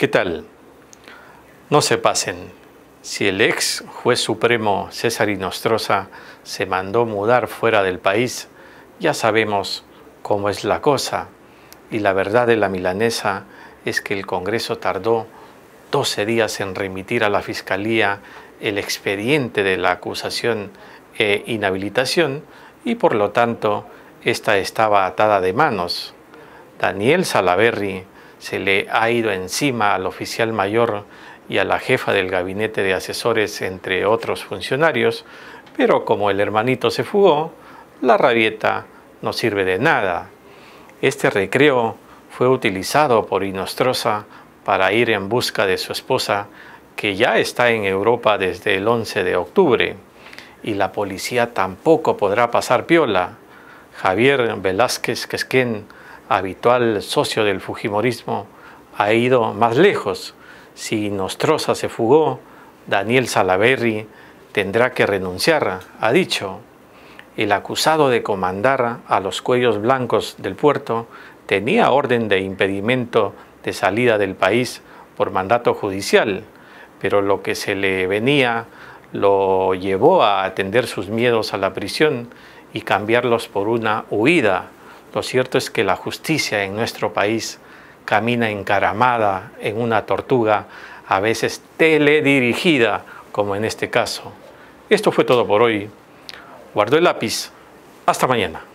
¿Qué tal? No se pasen. Si el ex juez supremo César Inostroza se mandó mudar fuera del país, ya sabemos cómo es la cosa. Y la verdad de la milanesa es que el Congreso tardó 12 días en remitir a la Fiscalía el expediente de la acusación e inhabilitación y por lo tanto esta estaba atada de manos. Daniel Salaverri se le ha ido encima al oficial mayor y a la jefa del gabinete de asesores, entre otros funcionarios, pero como el hermanito se fugó, la rabieta no sirve de nada. Este recreo fue utilizado por Inostrosa para ir en busca de su esposa, que ya está en Europa desde el 11 de octubre, y la policía tampoco podrá pasar piola. Javier Velázquez Quesquén habitual socio del Fujimorismo, ha ido más lejos. Si Nostroza se fugó, Daniel Salaverry tendrá que renunciar, ha dicho. El acusado de comandar a los cuellos blancos del puerto tenía orden de impedimento de salida del país por mandato judicial, pero lo que se le venía lo llevó a atender sus miedos a la prisión y cambiarlos por una huida lo cierto es que la justicia en nuestro país camina encaramada en una tortuga, a veces teledirigida, como en este caso. Esto fue todo por hoy. Guardo el lápiz. Hasta mañana.